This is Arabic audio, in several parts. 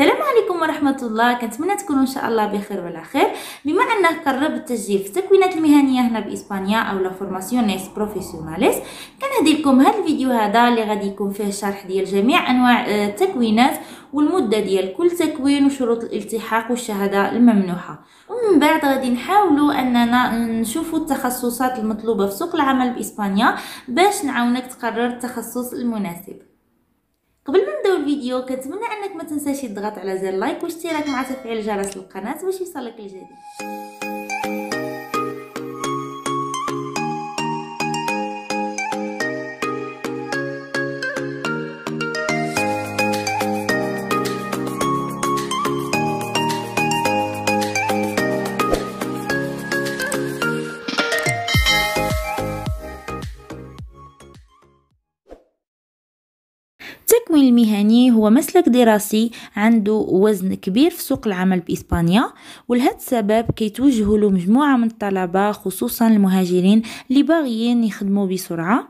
السلام عليكم ورحمه الله كنتمنى تكونوا ان شاء الله بخير وعلى خير بما انك قرب التسجيل في التكوينات المهنيه هنا باسبانيا او لا فورماسيونيس بروفيسيوناليس كنهدي لكم هذا الفيديو هذا اللي غادي يكون فيه شرح ديال جميع انواع آه، التكوينات والمده ديال كل تكوين وشروط الالتحاق والشهاده الممنوحه ومن بعد غادي نحاولوا اننا نشوفوا التخصصات المطلوبه في سوق العمل باسبانيا باش نعاونك تقرر التخصص المناسب نبداو الفيديو كنتمنى انك ما تنساش تضغط على زر لايك واشتراك مع تفعيل جرس القناه باش يوصلك الجديد التكوين المهني هو مسلك دراسي عنده وزن كبير في سوق العمل بإسبانيا ولهذا السبب كيتوجهوا له مجموعة من الطلبة خصوصا المهاجرين اللي باغيين يخدموا بسرعة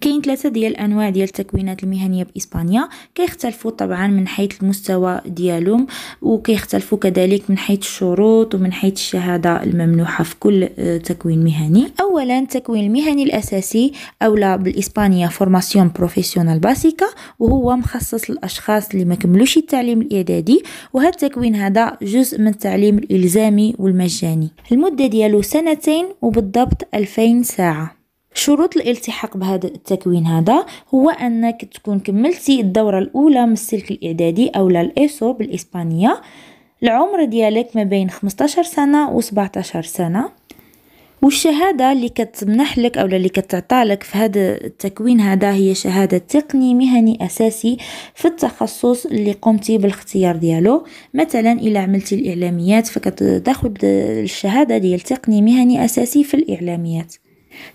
كاين ثلاثة ديال الانواع ديال التكوينات المهنيه باسبانيا كيختلفوا طبعا من حيث المستوى ديالهم وكيختلفوا كذلك من حيث الشروط ومن حيث الشهاده الممنوحه في كل آه، تكوين مهني اولا التكوين المهني الاساسي اولا بالاسبانيه فورماسيون بروفيسيونال باسيكا وهو مخصص للاشخاص اللي ما كملوش التعليم الاعدادي وهذا التكوين هذا جزء من التعليم الالزامي والمجاني المده ديالو سنتين وبالضبط 2000 ساعه شروط الالتحاق بهذا التكوين هذا هو انك تكون كملتي الدوره الاولى من السلك الاعدادي اولا الايسو بالاسبانيه العمر ديالك ما بين 15 سنه و 17 سنه والشهاده اللي كتمنح لك اولا اللي كتعطى لك في هذا التكوين هذا هي شهاده تقني مهني اساسي في التخصص اللي قمتي بالاختيار ديالو مثلا الا عملتي الاعلاميات فكتاخذ الشهاده ديال تقني مهني اساسي في الاعلاميات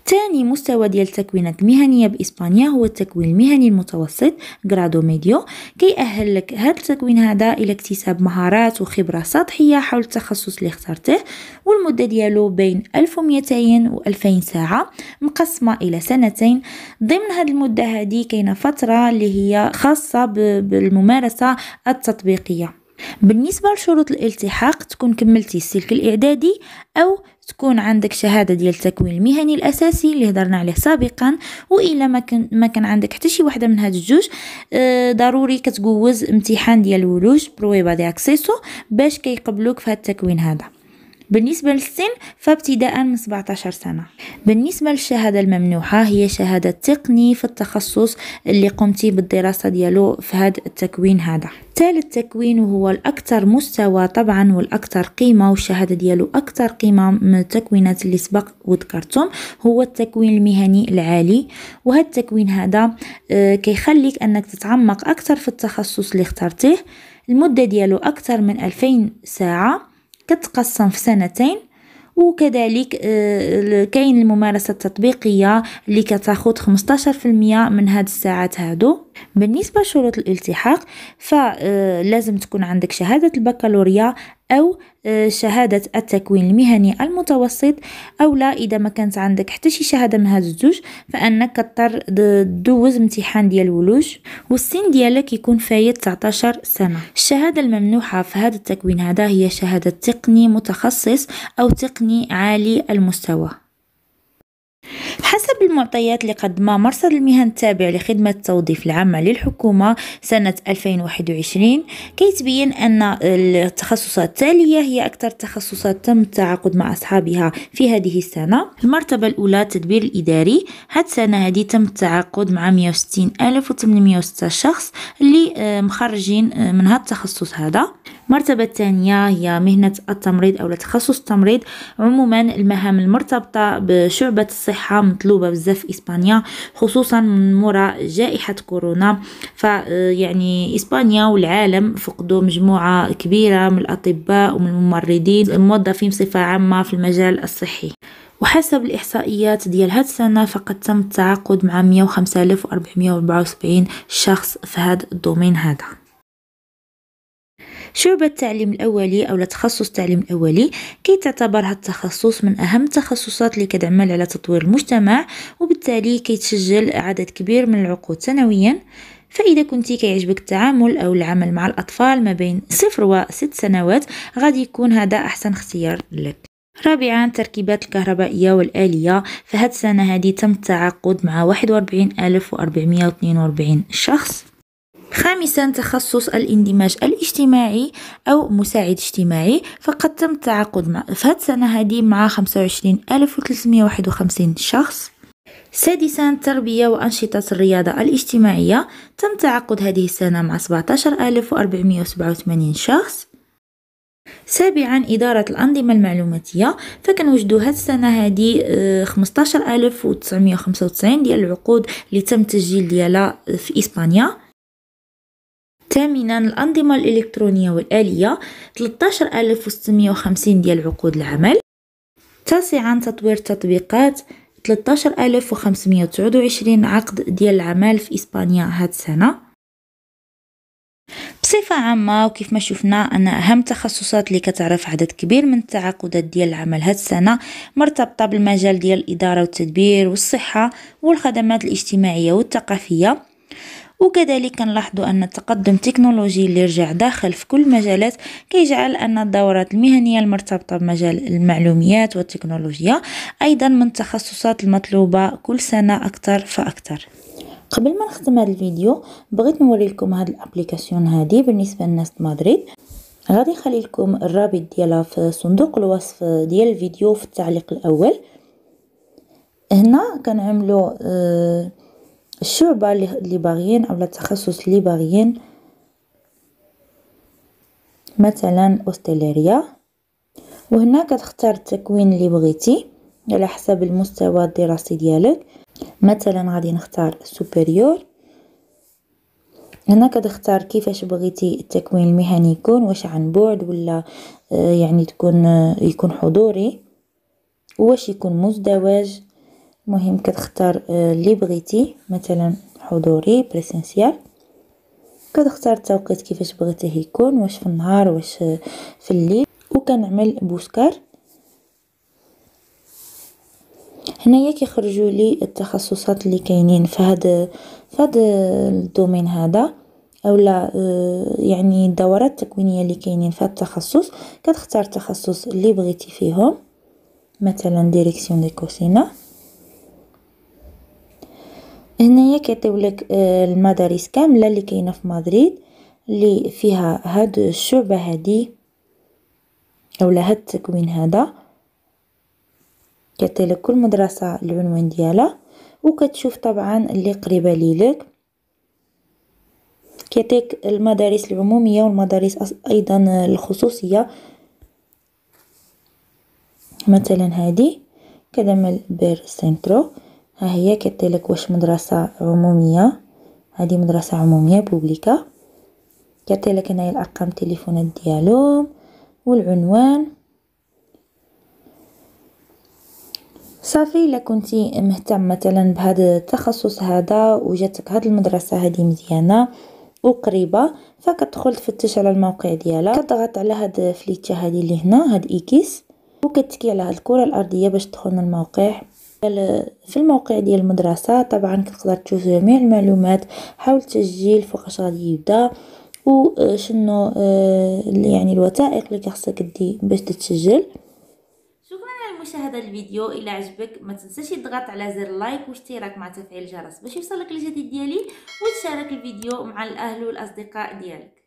تاني مستوى ديال التكوينات المهنية بإسبانيا هو التكوين المهني المتوسط غرادو ميديو كيأهل لك هذا التكوين هذا إلى اكتساب مهارات وخبرة سطحية حول التخصص اللي اخترته والمدة ديالو بين 1200 و 2000 ساعة مقسمة إلى سنتين ضمن هذه المدة هذه كاينة فترة اللي هي خاصة بالممارسة التطبيقية بالنسبة لشروط الالتحاق تكون كملتي السلك الإعدادي أو تكون عندك شهادة ديال التكوين المهني الأساسي اللي هدرنا عليه سابقا وإلا ما كان ما كان عندك حتى شي وحده من هاد الجوج آه، ضروري كتجوز امتحان ديال الولوج برويبا دي اكسيسو باش كيقبلوك في هاد التكوين هذا بالنسبة للسن فابتداء من 17 سنة بالنسبة للشهادة الممنوحة هي شهادة تقني في التخصص اللي قمتي بالدراسة ديالو في هذا التكوين هذا ثالث تكوين وهو الأكثر مستوى طبعا والأكثر قيمة والشهادة ديالو أكثر قيمة من التكوينات اللي سبق وذكرتهم هو التكوين المهني العالي وهذا التكوين هذا آه، كيخليك أنك تتعمق أكثر في التخصص اللي اخترته المدة ديالو أكثر من 2000 ساعة كتقسم في سنتين وكذلك آه، كاين الممارسة التطبيقية اللي كتاخد 15% من هاد الساعات هادو بالنسبة لشروط الالتحاق فلازم آه، تكون عندك شهادة البكالوريا أو آه، شهادة التكوين المهني المتوسط أو لا إذا ما كانت عندك حتى شي شهادة من هاد الزوج فأنك كضطر دوز امتحان ديال الولوج والسن ديالك يكون فايت 19 سنة الشهادة الممنوحة في هذا التكوين هذا هي شهادة تقني متخصص أو تقني عالي المستوى حسب المعطيات اللي قدمها مرصد المهن التابع لخدمة التوظيف العامة للحكومة سنة 2021 كيتبين أن التخصصات التالية هي أكثر تخصصات تم التعاقد مع أصحابها في هذه السنة المرتبة الأولى تدبير الإداري هاد السنة هذه تم التعاقد مع 160 ألف شخص اللي مخرجين من هاد التخصص هذا المرتبة الثانية هي مهنة التمريض أو تخصص التمريض عموما المهام المرتبطة بشعبة الصحة مطلوبة بزاف في إسبانيا خصوصا من مورا جائحة كورونا فيعني آه، إسبانيا والعالم فقدوا مجموعة كبيرة من الأطباء ومن الممرضين الموظفين بصفة عامة في المجال الصحي وحسب الإحصائيات ديال هاد السنة فقد تم التعاقد مع 105474 شخص في هاد الدومين هذا شعبة التعليم الأولي أو تخصص التعليم الأولي كي تعتبر هذا التخصص من أهم التخصصات اللي كتعمل على تطوير المجتمع وبالتالي كيتسجل عدد كبير من العقود سنويا فإذا كنتي كيعجبك التعامل أو العمل مع الأطفال ما بين صفر وست سنوات غادي يكون هذا أحسن اختيار لك رابعا التركيبات الكهربائية والآلية فهاد السنة هذه تم التعاقد مع 41442 شخص خامسا تخصص الاندماج الاجتماعي أو مساعد اجتماعي فقد تم التعاقد مع في هذه السنة هذه مع 25351 شخص سادسا تربية وأنشطة الرياضة الاجتماعية تم تعاقد هذه السنة مع 17487 شخص سابعا إدارة الأنظمة المعلوماتية وجدوا هاد السنة هادي 15995 آه، ديال العقود اللي تم تسجيل ديالها في إسبانيا ثامنا الأنظمة الإلكترونية والآلية 13650 ديال عقود العمل تاسعا تطوير تطبيقات 13529 عقد ديال العمل في إسبانيا هاد السنة بصفة عامة وكيف ما شفنا أن أهم تخصصات اللي كتعرف عدد كبير من التعاقدات ديال العمل هاد السنة مرتبطة بالمجال ديال الإدارة والتدبير والصحة والخدمات الاجتماعية والثقافية وكذلك نلاحظ أن التقدم التكنولوجي اللي رجع داخل في كل المجالات كيجعل أن الدورات المهنية المرتبطة بمجال المعلوميات والتكنولوجيا أيضا من التخصصات المطلوبة كل سنة أكثر فأكثر قبل ما نختم هذا الفيديو بغيت نوري لكم هذه الابليكاسيون هذه بالنسبه للناس مدريد غادي نخلي لكم الرابط ديالها في صندوق الوصف ديال الفيديو في التعليق الاول هنا كنعملوا آه الشعبة اللي باغيين او التخصص اللي باغيين مثلا اوستيليريا وهنا كتختار التكوين اللي بغيتي على حسب المستوى الدراسي ديالك مثلا غادي نختار سوبيريور هنا كتختار كيفاش بغيتي التكوين المهني يكون واش عن بعد ولا آه، يعني تكون آه، يكون حضوري واش يكون مزدوج مهم كتختار اللي آه، بغيتي مثلا حضوري بريسنسيال كتختار التوقيت كيفاش بغيتيه يكون واش في النهار واش آه، في الليل وكنعمل بوسكار هنايا كيخرجوا لي التخصصات اللي كاينين في هذا في هذا الدومين هذا اولا آه، يعني الدورات التكوينيه اللي كاينين في هذا التخصص كتختار التخصص اللي بغيتي فيهم مثلا ديريكسيون دي كوسينه هنايا كيعطيولك آه، المدارس كامله اللي كاينه في مدريد اللي فيها هاد الشعبه هادي اولا هاد التكوين هذا كيعطيلك كل مدرسه العنوان ديالها وكتشوف طبعا اللي قريبه ليك كيعطيك المدارس العموميه والمدارس ايضا الخصوصيه مثلا هذه كدمل بير سنترو ها هي كتلك واش مدرسة عمومية هذه مدرسة عمومية بوبليكا كتلك هنايا الارقام التليفونات ديالهم والعنوان صافي الا كنتي مهتم مثلا بهذا التخصص هذا وجاتك هاد المدرسه هادي مزيانه وقريبه فكتدخل تفتش على الموقع ديالها كتضغط على هاد فليتشه هادي اللي هنا هاد اكيس وكتكي على هاد الكره الارضيه باش تدخل الموقع في الموقع ديال المدرسة طبعا كتقدر تشوف جميع المعلومات حول التسجيل فوقاش غادي يبدا وشنو آه، آه، يعني الوثائق اللي خاصك دي باش تتسجل شكرا على مشاهدة الفيديو الى عجبك ما تنساش تضغط على زر لايك واشتراك مع تفعيل الجرس باش يوصلك الجديد ديالي وتشارك الفيديو مع الأهل والأصدقاء ديالك